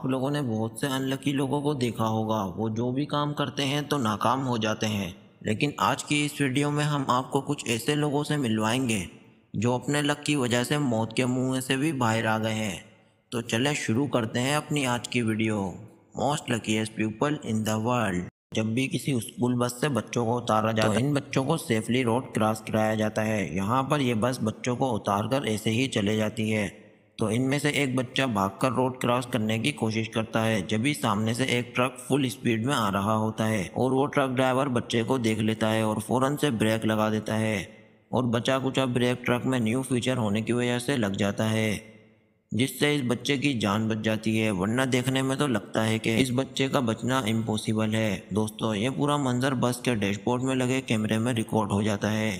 आप लोगों ने बहुत से अनलकी लोगों को देखा होगा वो जो भी काम करते हैं तो नाकाम हो जाते हैं लेकिन आज की इस वीडियो में हम आपको कुछ ऐसे लोगों से मिलवाएंगे जो अपने लक की वजह से मौत के मुँह से भी बाहर आ गए हैं तो चले शुरू करते हैं अपनी आज की video most luckiest people in the world जब भी किसी स्कूल बस से बच्चों को उतारा जाता है तो इन बच्चों को सेफली रोड क्रॉस कराया जाता है यहाँ पर यह बस बच्चों को उतार कर ऐसे ही चले जाती है तो इनमें से एक बच्चा भागकर रोड क्रॉस करने की कोशिश करता है जब भी सामने से एक ट्रक फुल स्पीड में आ रहा होता है और वो ट्रक ड्राइवर बच्चे को देख लेता है और फ़ौरन से ब्रेक लगा देता है और बचा कुचा ब्रेक ट्रक में न्यू फीचर होने की वजह से लग जाता है जिससे इस बच्चे की जान बच जाती है वरना देखने में तो लगता है कि इस बच्चे का बचना इम्पॉसिबल है दोस्तों ये पूरा मंजर बस के डैशबोर्ड में लगे कैमरे में रिकॉर्ड हो जाता है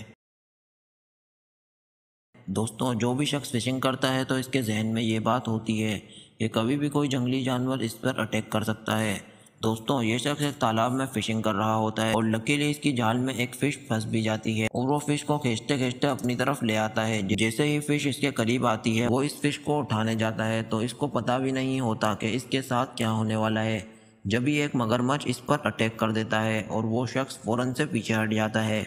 दोस्तों जो भी शख्स फिशिंग करता है तो इसके जहन में ये बात होती है कि कभी भी कोई जंगली जानवर इस पर अटैक कर सकता है दोस्तों ये शख्स एक तालाब में फिशिंग कर रहा होता है और लकीली इसकी जाल में एक फिश फंस भी जाती है और वो फिश को खींचते खींचते अपनी तरफ ले आता है जैसे ही फिश इसके करीब आती है वो इस फिश को उठाने जाता है तो इसको पता भी नहीं होता कि इसके साथ क्या होने वाला है जब ही एक मगरमच्छ इस पर अटैक कर देता है और वो शख्स फ़ौरन से पीछे हट जाता है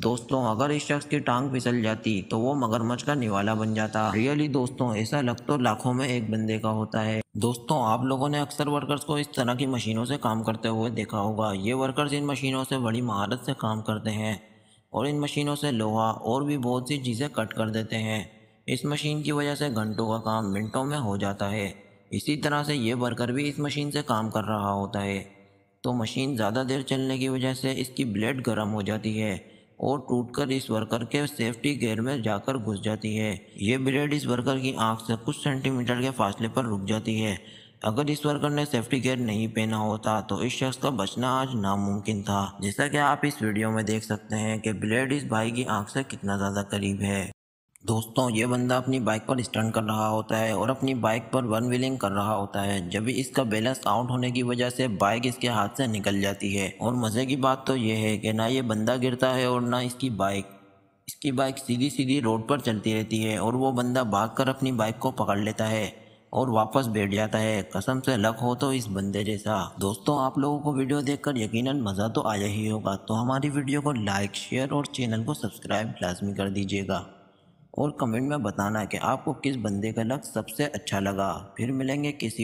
दोस्तों अगर इस शख्स की टांग फिसल जाती तो वो मगरमच्छ का निवाला बन जाता रियली दोस्तों ऐसा लग तो लाखों में एक बंदे का होता है दोस्तों आप लोगों ने अक्सर वर्कर्स को इस तरह की मशीनों से काम करते हुए देखा होगा ये वर्कर्स इन मशीनों से बड़ी महारत से काम करते हैं और इन मशीनों से लोहा और भी बहुत सी चीज़ें कट कर देते हैं इस मशीन की वजह से घंटों का काम मिनटों में हो जाता है इसी तरह से ये वर्कर भी इस मशीन से काम कर रहा होता है तो मशीन ज़्यादा देर चलने की वजह से इसकी ब्लेड गर्म हो जाती है और टूटकर इस वर्कर के सेफ्टी गेयर में जाकर घुस जाती है ये ब्लेड इस वर्कर की आंख से कुछ सेंटीमीटर के फासले पर रुक जाती है अगर इस वर्कर ने सेफ्टी गेयर नहीं पहना होता तो इस शख्स का बचना आज नामुमकिन था जैसा कि आप इस वीडियो में देख सकते हैं कि ब्लेड इस भाई की आंख से कितना ज़्यादा करीब है दोस्तों ये बंदा अपनी बाइक पर स्टंट कर रहा होता है और अपनी बाइक पर वन व्हीलिंग कर रहा होता है जब इसका बैलेंस आउट होने की वजह से बाइक इसके हाथ से निकल जाती है और मज़े की बात तो ये है कि ना ये बंदा गिरता है और ना इसकी बाइक इसकी बाइक सीधी सीधी रोड पर चलती रहती है और वो बंदा भाग कर अपनी बाइक को पकड़ लेता है और वापस बैठ जाता है कसम से लक हो तो इस बंदे जैसा दोस्तों आप लोगों को वीडियो देखकर यकीनन मज़ा तो आया ही होगा तो हमारी वीडियो को लाइक शेयर और चैनल को सब्सक्राइब लाजमी कर दीजिएगा और कमेंट में बताना कि आपको किस बंदे का लक सबसे अच्छा लगा फिर मिलेंगे किसी